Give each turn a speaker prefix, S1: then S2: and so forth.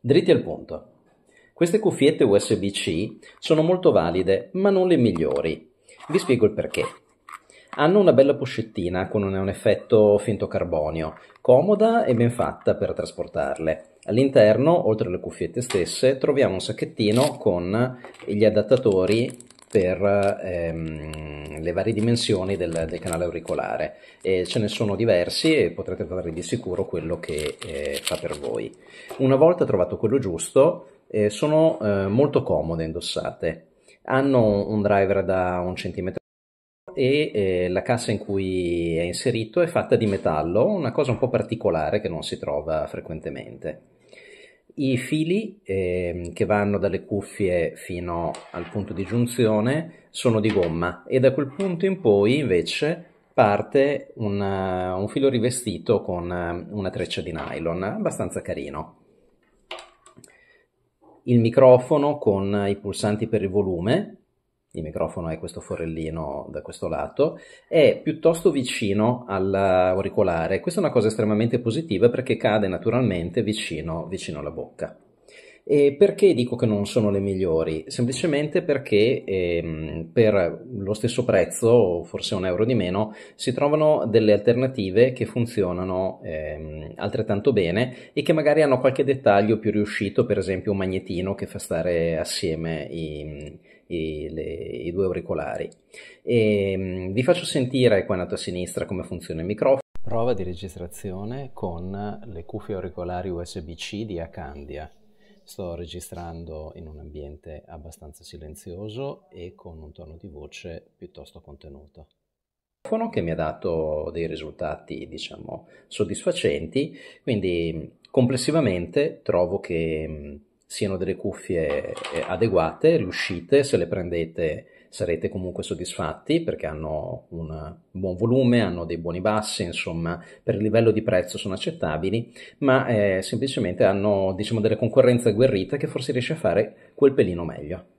S1: Dritti al punto. Queste cuffiette USB-C sono molto valide, ma non le migliori. Vi spiego il perché. Hanno una bella poscettina con un effetto finto carbonio, comoda e ben fatta per trasportarle. All'interno, oltre alle cuffiette stesse, troviamo un sacchettino con gli adattatori per ehm, le varie dimensioni del, del canale auricolare. E ce ne sono diversi e potrete trovare di sicuro quello che eh, fa per voi. Una volta trovato quello giusto, eh, sono eh, molto comode indossate. Hanno un driver da un centimetro e eh, la cassa in cui è inserito è fatta di metallo, una cosa un po' particolare che non si trova frequentemente i fili eh, che vanno dalle cuffie fino al punto di giunzione sono di gomma e da quel punto in poi invece parte un, uh, un filo rivestito con uh, una treccia di nylon, abbastanza carino. Il microfono con i pulsanti per il volume il microfono è questo forellino da questo lato, è piuttosto vicino all'auricolare. Questa è una cosa estremamente positiva perché cade naturalmente vicino, vicino alla bocca. E perché dico che non sono le migliori? Semplicemente perché ehm, per lo stesso prezzo, forse un euro di meno, si trovano delle alternative che funzionano ehm, altrettanto bene e che magari hanno qualche dettaglio più riuscito, per esempio un magnetino che fa stare assieme i, i, le, i due auricolari. E, ehm, vi faccio sentire qua in alto a sinistra come funziona il microfono. Prova di registrazione con le cuffie auricolari USB-C di Acandia sto registrando in un ambiente abbastanza silenzioso e con un tono di voce piuttosto contenuto. Il Che mi ha dato dei risultati, diciamo, soddisfacenti, quindi complessivamente trovo che siano delle cuffie eh, adeguate, riuscite, se le prendete sarete comunque soddisfatti perché hanno un buon volume, hanno dei buoni bassi, insomma per il livello di prezzo sono accettabili, ma eh, semplicemente hanno diciamo, delle concorrenze agguerrite che forse riesce a fare quel pelino meglio.